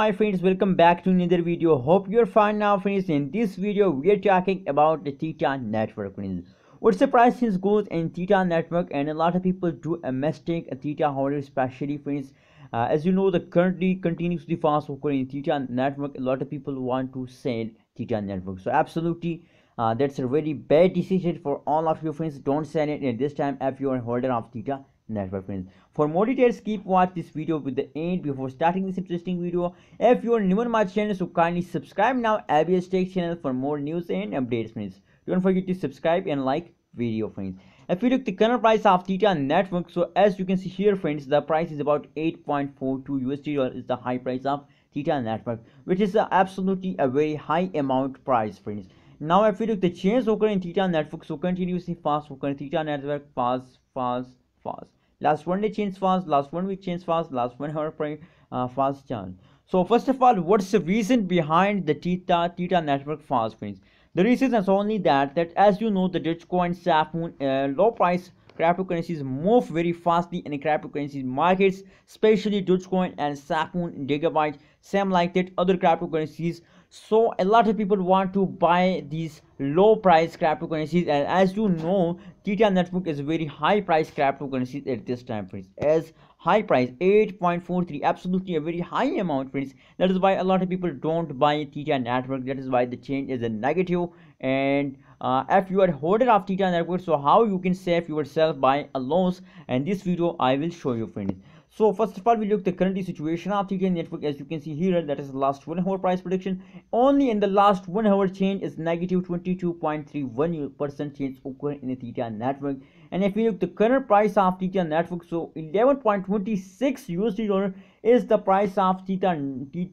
my friends welcome back to another video hope you're fine now friends in this video we are talking about the theta network friends what's the price is goes in theta network and a lot of people do a mistake a theta holder especially friends uh, as you know the currently continuously fast occurring theta network a lot of people want to sell theta network so absolutely uh, that's a really bad decision for all of your friends don't sell it at this time if you're a holder of theta network friends. For more details, keep watch this video with the end before starting this interesting video. If you are new on my channel, so kindly subscribe now ABS Tech channel for more news and updates friends. Don't forget to subscribe and like video friends. If you look the current price of Theta network, so as you can see here friends, the price is about 8.42 USD is the high price of Theta network, which is absolutely a very high amount price friends. Now if you look the change occur in Theta network, so continuously fast occur Theta network, fast, fast, fast last one day change fast last one week change fast last one hour per, uh, fast chance so first of all what's the reason behind the theta theta network fast friends the reason is only that that as you know the dogecoin sapmoon uh, low price cryptocurrencies move very fastly in cryptocurrency markets especially dogecoin and sapmoon gigabyte same like that other cryptocurrencies so a lot of people want to buy these low price cryptocurrencies and as you know TTR network is very high price cryptocurrencies at this time friends as high price 8.43 absolutely a very high amount friends that is why a lot of people don't buy TTR network that is why the change is a negative and uh, if you are holder of TTR network so how you can save yourself by a loss and this video i will show you friends so first of all we look the current situation of TTN network as you can see here that is the last one hour price prediction only in the last one hour change is negative 22.31 percent change occurred in the TTN network and if we look the current price of TTN network so 11.26 USD dollar is the price of theta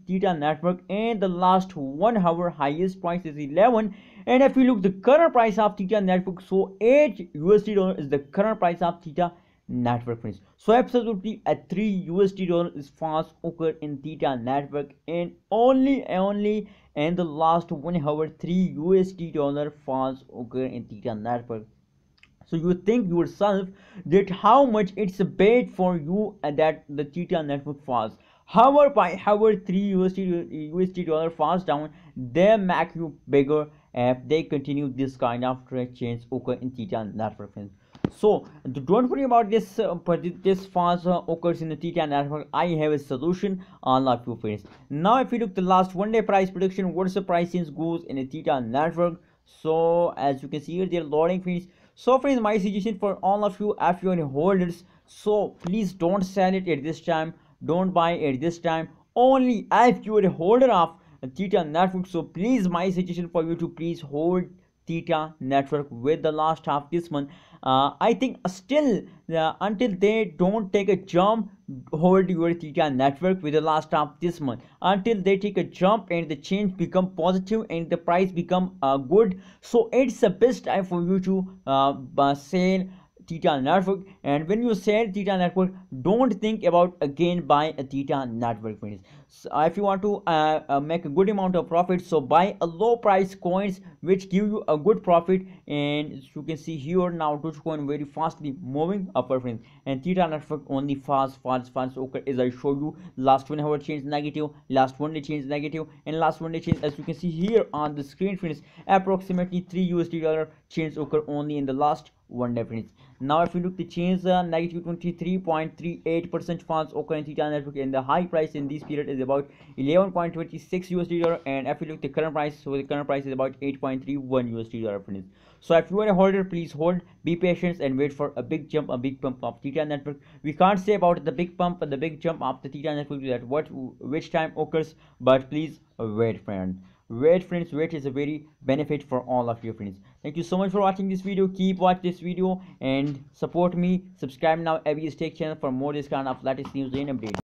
theta network and the last one hour highest price is 11 and if we look the current price of theta network so 8 usd dollar is the current price of theta network fees. Swap absolutely at 3 USD dollar is fast occur in Theta network and only only in the last 1 hour 3 USD dollar fast occur in Theta network. So you think yourself that how much it's bad for you and that the Theta network fast. However, by however 3 USD, USD dollar fast down, they make you bigger if they continue this kind of trade change occur in Theta network so don't worry about this uh, this fast uh, occurs in the theta network i have a solution on love you friends now if you look the last one day price prediction what's the price since goes in the theta network so as you can see here they're loading friends so friends my suggestion for all of you if you are holders so please don't sell it at this time don't buy at this time only if you are a holder of theta network so please my suggestion for you to please hold theta network with the last half this month uh, i think still uh, until they don't take a jump hold your theta network with the last half this month until they take a jump and the change become positive and the price become uh, good so it's the best time for you to uh, sell theta network and when you sell theta network don't think about again buy a theta network means so if you want to uh, uh, make a good amount of profit so buy a low price coins which give you a good profit and you can see here now dogecoin very fastly moving up, friends and theta network only fast fast fast okay as i show you last one hour change negative last one day change negative and last one day change as you can see here on the screen friends approximately 3 usd dollar change occur only in the last 1 friends. Now if you look the change uh, negative 23.38% chance of Theta Network, and the high price in this period is about 11.26 USD dollar and if you look the current price so the current price is about 8.31 USD dollar friends. So if you are a holder please hold be patient and wait for a big jump a big pump of theta network. We can't say about the big pump and the big jump of the theta network that what which time occurs but please wait friend wait friends wait is a very benefit for all of your friends thank you so much for watching this video keep watch this video and support me subscribe now every tech channel for more this kind of latest news and updates